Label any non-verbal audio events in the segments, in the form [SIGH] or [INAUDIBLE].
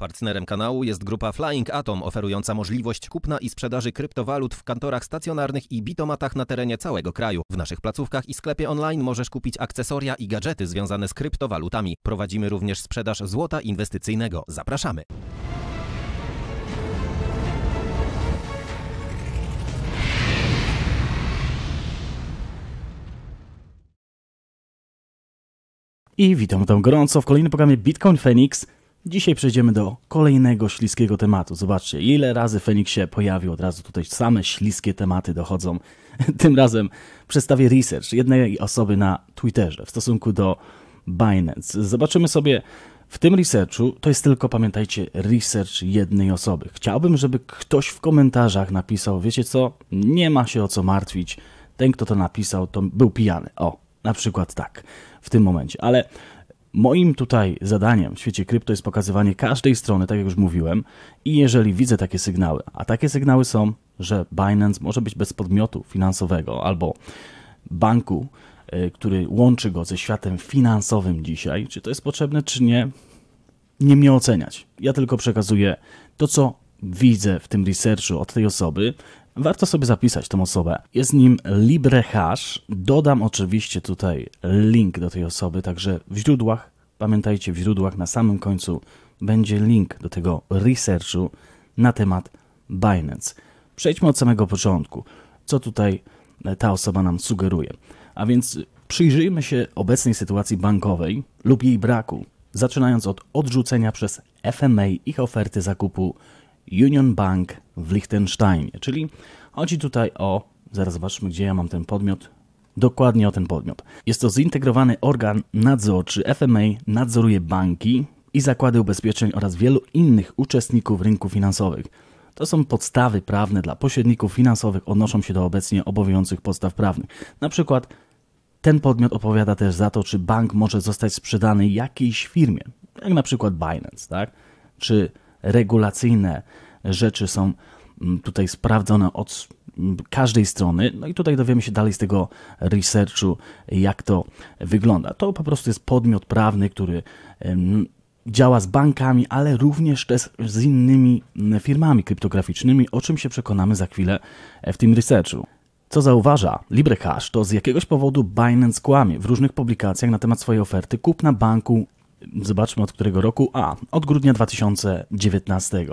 Partnerem kanału jest grupa Flying Atom, oferująca możliwość kupna i sprzedaży kryptowalut w kantorach stacjonarnych i bitomatach na terenie całego kraju. W naszych placówkach i sklepie online możesz kupić akcesoria i gadżety związane z kryptowalutami. Prowadzimy również sprzedaż złota inwestycyjnego. Zapraszamy! I witam tam gorąco w kolejnym programie Bitcoin Phoenix. Dzisiaj przejdziemy do kolejnego śliskiego tematu. Zobaczcie, ile razy Fenix się pojawił, od razu tutaj same śliskie tematy dochodzą. [LAUGHS] Tym razem przedstawię research jednej osoby na Twitterze w stosunku do Binance. Zobaczymy sobie w tym researchu, to jest tylko, pamiętajcie, research jednej osoby. Chciałbym, żeby ktoś w komentarzach napisał, wiecie co, nie ma się o co martwić, ten kto to napisał, to był pijany. O, na przykład tak, w tym momencie. Ale Moim tutaj zadaniem w świecie krypto jest pokazywanie każdej strony, tak jak już mówiłem, i jeżeli widzę takie sygnały, a takie sygnały są, że Binance może być bez podmiotu finansowego albo banku, y, który łączy go ze światem finansowym dzisiaj, czy to jest potrzebne, czy nie, nie mnie oceniać. Ja tylko przekazuję to, co widzę w tym researchu od tej osoby, warto sobie zapisać tą osobę. Jest nim LibreHash. Dodam oczywiście tutaj link do tej osoby, także w źródłach, pamiętajcie, w źródłach na samym końcu będzie link do tego researchu na temat Binance. Przejdźmy od samego początku. Co tutaj e, ta osoba nam sugeruje? A więc przyjrzyjmy się obecnej sytuacji bankowej lub jej braku, zaczynając od odrzucenia przez FMA ich oferty zakupu Union Bank w Liechtensteinie. Czyli chodzi tutaj o, zaraz zobaczmy gdzie ja mam ten podmiot, dokładnie o ten podmiot. Jest to zintegrowany organ nadzorczy. FMA nadzoruje banki i zakłady ubezpieczeń oraz wielu innych uczestników rynku finansowych. To są podstawy prawne dla pośredników finansowych, odnoszą się do obecnie obowiązujących podstaw prawnych. Na przykład ten podmiot odpowiada też za to, czy bank może zostać sprzedany jakiejś firmie, jak na przykład Binance, tak? Czy regulacyjne rzeczy są mm, tutaj sprawdzone od każdej strony. No i tutaj dowiemy się dalej z tego researchu, jak to wygląda. To po prostu jest podmiot prawny, który działa z bankami, ale również też z innymi mm, firmami kryptograficznymi, o czym się przekonamy za chwilę w tym researchu. Co zauważa LibreCash, to z jakiegoś powodu Binance kłamie w różnych publikacjach na temat swojej oferty kupna banku Zobaczmy od którego roku. A, od grudnia 2019.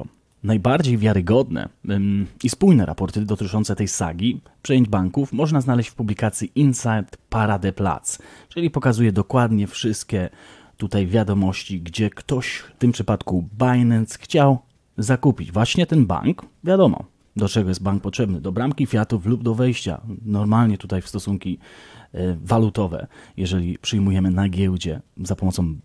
Najbardziej wiarygodne ym, i spójne raporty dotyczące tej sagi przejęć banków można znaleźć w publikacji Insight Parade Platz, czyli pokazuje dokładnie wszystkie tutaj wiadomości, gdzie ktoś, w tym przypadku Binance, chciał zakupić właśnie ten bank. Wiadomo, do czego jest bank potrzebny, do bramki Fiatów lub do wejścia. Normalnie tutaj w stosunki y, walutowe, jeżeli przyjmujemy na giełdzie za pomocą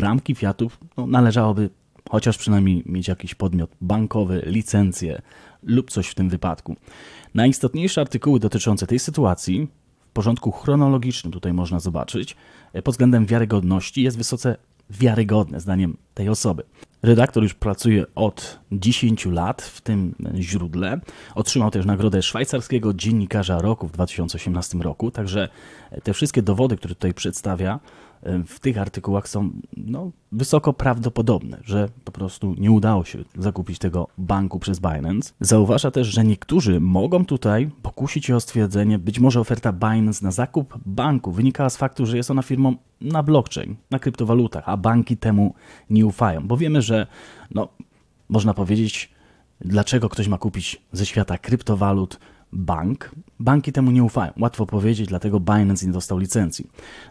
bramki Fiatów no, należałoby chociaż przynajmniej mieć jakiś podmiot bankowy, licencję lub coś w tym wypadku. Najistotniejsze artykuły dotyczące tej sytuacji w porządku chronologicznym tutaj można zobaczyć e, pod względem wiarygodności jest wysoce wiarygodne zdaniem tej osoby. Redaktor już pracuje od 10 lat w tym źródle. Otrzymał też nagrodę szwajcarskiego dziennikarza roku w 2018 roku, także te wszystkie dowody, które tutaj przedstawia, w tych artykułach są no, wysoko prawdopodobne, że po prostu nie udało się zakupić tego banku przez Binance. Zauważa też, że niektórzy mogą tutaj pokusić się o stwierdzenie, być może oferta Binance na zakup banku wynikała z faktu, że jest ona firmą na blockchain, na kryptowalutach, a banki temu nie ufają, bo wiemy, że no, można powiedzieć, dlaczego ktoś ma kupić ze świata kryptowalut bank. Banki temu nie ufają, łatwo powiedzieć, dlatego Binance nie dostał licencji.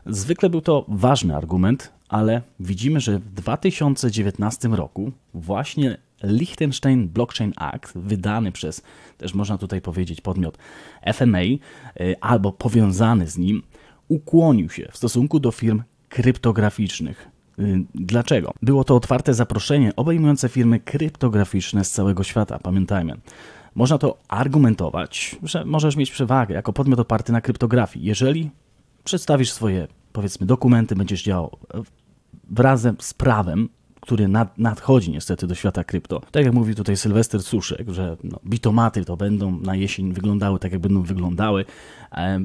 Zwykle był to ważny argument, ale widzimy, że w 2019 roku właśnie Liechtenstein Blockchain Act, wydany przez, też można tutaj powiedzieć, podmiot FMA y, albo powiązany z nim, ukłonił się w stosunku do firm kryptograficznych. Y, dlaczego? Było to otwarte zaproszenie obejmujące firmy kryptograficzne z całego świata, pamiętajmy. Można to argumentować, że możesz mieć przewagę jako podmiot oparty na kryptografii, jeżeli przedstawisz swoje, powiedzmy, dokumenty, będziesz działał e, razem z prawem, który nad, nadchodzi niestety do świata krypto. Tak jak mówi tutaj Sylwester Suszek, że no, bitomaty to będą na jesień wyglądały tak, jak będą wyglądały,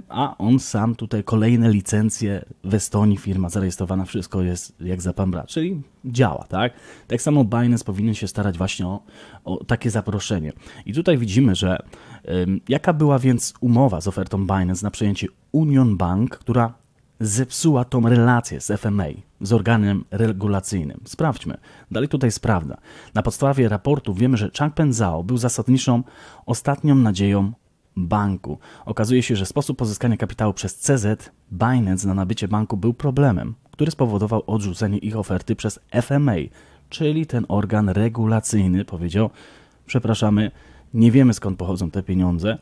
a on sam tutaj kolejne licencje w Estonii, firma zarejestrowana, wszystko jest jak za pan brat, czyli działa, tak? Tak samo Binance powinien się starać właśnie o, o takie zaproszenie. I tutaj widzimy, że jaka była więc umowa z ofertą Binance na przejęcie Union Bank, która zepsuła tą relację z FMA, z organem regulacyjnym. Sprawdźmy. Dalej tutaj sprawdza. Na podstawie raportu wiemy, że Chang Penzao był zasadniczą ostatnią nadzieją banku. Okazuje się, że sposób pozyskania kapitału przez CZ Binance na nabycie banku był problemem, który spowodował odrzucenie ich oferty przez FMA, czyli ten organ regulacyjny powiedział: Przepraszamy, nie wiemy skąd pochodzą te pieniądze,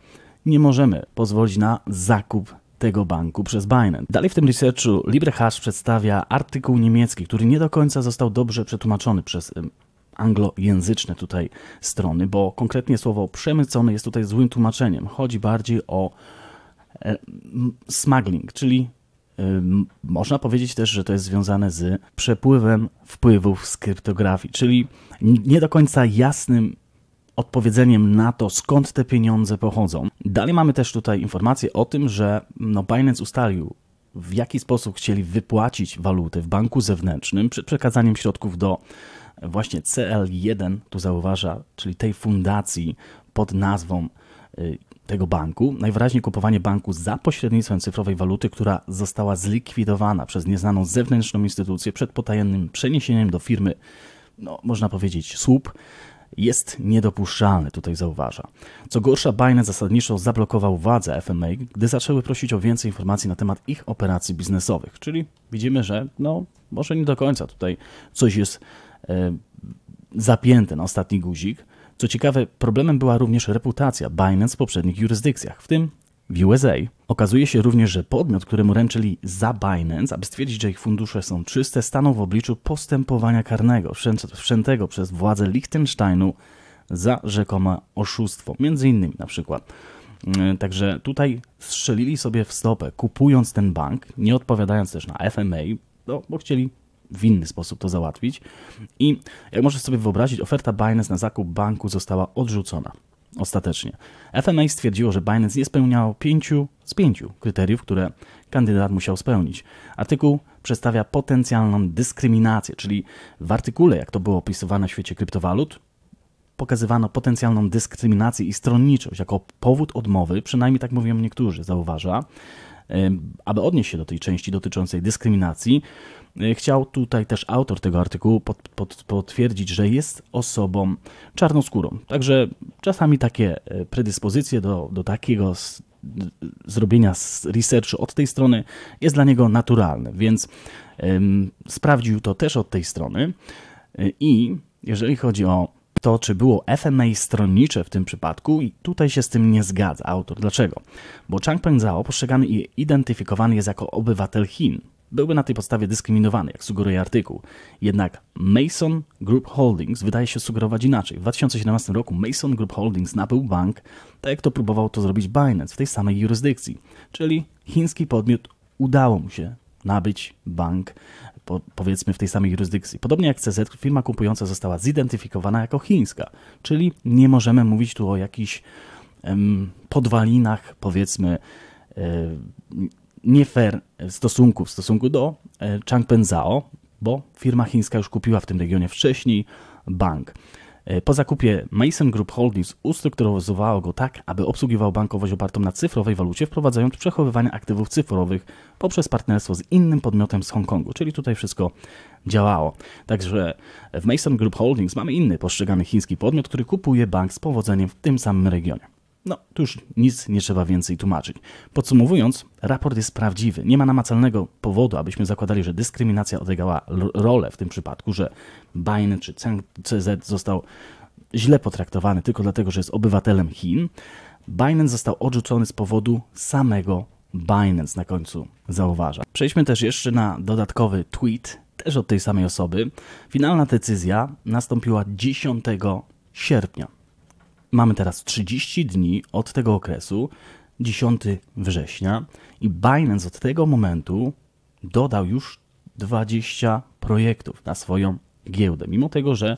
nie możemy pozwolić na zakup tego banku przez Binance. Dalej w tym researchu LibreHash przedstawia artykuł niemiecki, który nie do końca został dobrze przetłumaczony przez anglojęzyczne tutaj strony, bo konkretnie słowo przemycone jest tutaj złym tłumaczeniem. Chodzi bardziej o e, smuggling, czyli można powiedzieć też, że to jest związane z przepływem wpływów z kryptografii, czyli nie do końca jasnym odpowiedzeniem na to, skąd te pieniądze pochodzą. Dalej mamy też tutaj informację o tym, że no, Binance ustalił, w jaki sposób chcieli wypłacić walutę w banku zewnętrznym przed przekazaniem środków do właśnie CL1, tu zauważa, czyli tej fundacji pod nazwą y, tego banku. Najwyraźniej kupowanie banku za pośrednictwem cyfrowej waluty, która została zlikwidowana przez nieznaną zewnętrzną instytucję przed potajemnym przeniesieniem do firmy, no, można powiedzieć, słup jest niedopuszczalny, tutaj zauważa. Co gorsza, Binance zasadniczo zablokował władze FMA, gdy zaczęły prosić o więcej informacji na temat ich operacji biznesowych. Czyli widzimy, że no, może nie do końca tutaj coś jest e, zapięte na ostatni guzik. Co ciekawe, problemem była również reputacja Binance w poprzednich jurysdykcjach, w tym w USA. Okazuje się również, że podmiot, któremu ręczyli za Binance, aby stwierdzić, że ich fundusze są czyste, stanął w obliczu postępowania karnego wszczętego przez władze Liechtensteinu za rzekome oszustwo, między innymi na przykład. Mm, także tutaj strzelili sobie w stopę, kupując ten bank, nie odpowiadając też na FMA, no, bo chcieli w inny sposób to załatwić. I jak możesz sobie wyobrazić, oferta Binance na zakup banku została odrzucona ostatecznie. FMA stwierdziło, że Binance nie spełniał pięciu z pięciu kryteriów, które kandydat musiał spełnić. Artykuł przedstawia potencjalną dyskryminację, czyli w artykule, jak to było opisywane w świecie kryptowalut, pokazywano potencjalną dyskryminację i stronniczość jako powód odmowy, przynajmniej tak mówią niektórzy, zauważa aby odnieść się do tej części dotyczącej dyskryminacji, e, chciał tutaj też autor tego artykułu pod, pod, potwierdzić, że jest osobą czarnoskórą. Także czasami takie e, predyspozycje do, do takiego z, zrobienia researchu od tej strony jest dla niego naturalne, więc ym, sprawdził to też od tej strony e, i jeżeli chodzi o to, czy było FMA stronnicze w tym przypadku i tutaj się z tym nie zgadza autor. Dlaczego? Bo Chang Peng Zhao postrzegany i identyfikowany jest jako obywatel Chin. Byłby na tej podstawie dyskryminowany, jak sugeruje artykuł. Jednak Mason Group Holdings wydaje się sugerować inaczej. W 2017 roku Mason Group Holdings nabył bank, tak jak to próbował to zrobić Binance w tej samej jurysdykcji. Czyli chiński podmiot udało mu się nabyć bank po, powiedzmy w tej samej jurysdykcji. Podobnie jak CZ, firma kupująca została zidentyfikowana jako chińska, czyli nie możemy mówić tu o jakichś podwalinach, powiedzmy, um, nie fair w stosunku, w stosunku do e, Zhao, bo firma chińska już kupiła w tym regionie wcześniej bank. E, po zakupie Mason Group Holdings ustrukturyzowało go tak, aby obsługiwał bankowość opartą na cyfrowej walucie, wprowadzając przechowywanie aktywów cyfrowych poprzez partnerstwo z innym podmiotem z Hongkongu, czyli tutaj wszystko działało. Także w Mason Group Holdings mamy inny postrzegany chiński podmiot, który kupuje bank z powodzeniem w tym samym regionie. No, tu już nic nie trzeba więcej tłumaczyć. Podsumowując, raport jest prawdziwy. Nie ma namacalnego powodu, abyśmy zakładali, że dyskryminacja odegrała rolę w tym przypadku, że Bain czy CZ został źle potraktowany tylko dlatego, że jest obywatelem Chin. Binance został odrzucony z powodu samego Binance na końcu zauważa. Przejdźmy też jeszcze na dodatkowy tweet, też od tej samej osoby. Finalna decyzja nastąpiła 10 sierpnia Mamy teraz 30 dni od tego okresu, 10 września, i Binance od tego momentu dodał już 20 projektów na swoją giełdę. Mimo tego, że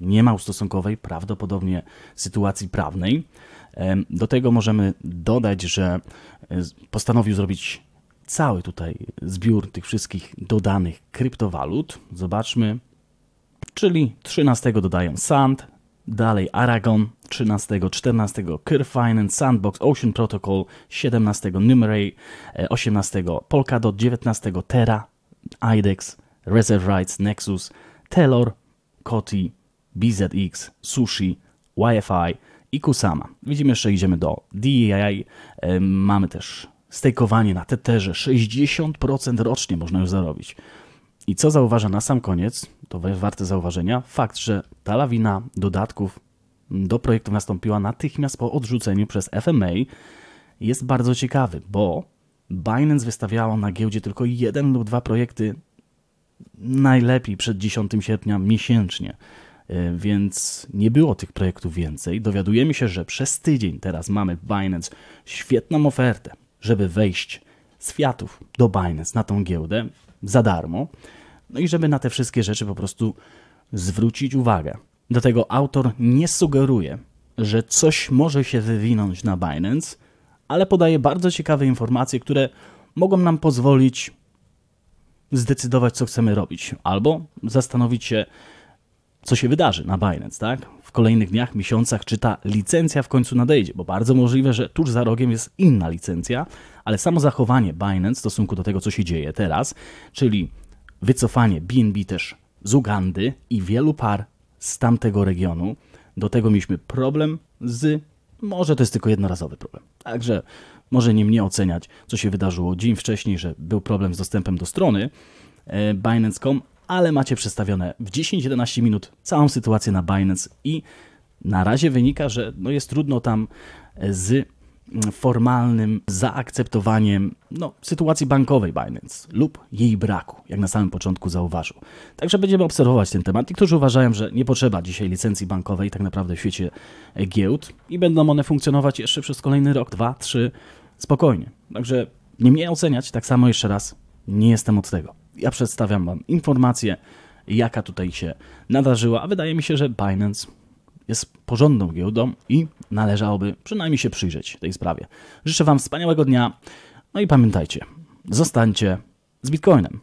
nie ma ustosunkowej prawdopodobnie sytuacji prawnej, do tego możemy dodać, że e, postanowił zrobić cały tutaj zbiór tych wszystkich dodanych kryptowalut. Zobaczmy. Czyli 13 dodają Sand, Dalej Aragon 13, 14 Clear Finance, Sandbox, Ocean Protocol 17 Numeray, 18 e, Polkadot, 19 Terra, IDEX, Reserve Rights, Nexus, Telor, Koti, BZX, Sushi, YFI i Kusama. Widzimy jeszcze, idziemy do DEI, e, mamy też stakeowanie na Tetherze, 60% rocznie można już zarobić. I co zauważa na sam koniec, to warte zauważenia, fakt, że ta lawina dodatków do projektu nastąpiła natychmiast po odrzuceniu przez FMA, jest bardzo ciekawy, bo Binance wystawiało na giełdzie tylko jeden lub dwa projekty najlepiej przed 10 sierpnia miesięcznie, e, więc nie było tych projektów więcej. Dowiadujemy się, że przez tydzień teraz mamy Binance świetną ofertę, żeby wejść z Fiatów do Binance na tą giełdę za darmo. No i żeby na te wszystkie rzeczy po prostu zwrócić uwagę. Do tego autor nie sugeruje, że coś może się wywinąć na Binance, ale podaje bardzo ciekawe informacje, które mogą nam pozwolić zdecydować, co chcemy robić, albo zastanowić się, co się wydarzy na Binance, tak? W kolejnych dniach, miesiącach, czy ta licencja w końcu nadejdzie, bo bardzo możliwe, że tuż za rogiem jest inna licencja, ale samo zachowanie Binance w stosunku do tego, co się dzieje teraz, czyli wycofanie BNB też z Ugandy i wielu par z tamtego regionu, do tego mieliśmy problem z. Może to jest tylko jednorazowy problem. Także może nie mnie oceniać, co się wydarzyło dzień wcześniej, że był problem z dostępem do strony e, Binance.com, ale macie przedstawione w 10-11 minut całą sytuację na Binance i na razie wynika, że no jest trudno tam e, z mm, formalnym zaakceptowaniem no, sytuacji bankowej Binance lub jej braku, jak na samym początku zauważył. Także będziemy obserwować ten temat. Niektórzy uważają, że nie potrzeba dzisiaj licencji bankowej tak naprawdę w świecie e, giełd i będą one funkcjonować jeszcze przez kolejny rok, dwa, trzy, spokojnie. Także nie mnie oceniać, tak samo jeszcze raz, nie jestem od tego ja przedstawiam Wam informację, jaka tutaj się nadarzyła, a wydaje mi się, że Binance jest porządną giełdą i należałoby przynajmniej się przyjrzeć tej sprawie. Życzę Wam wspaniałego dnia, no i pamiętajcie, zostańcie z Bitcoinem.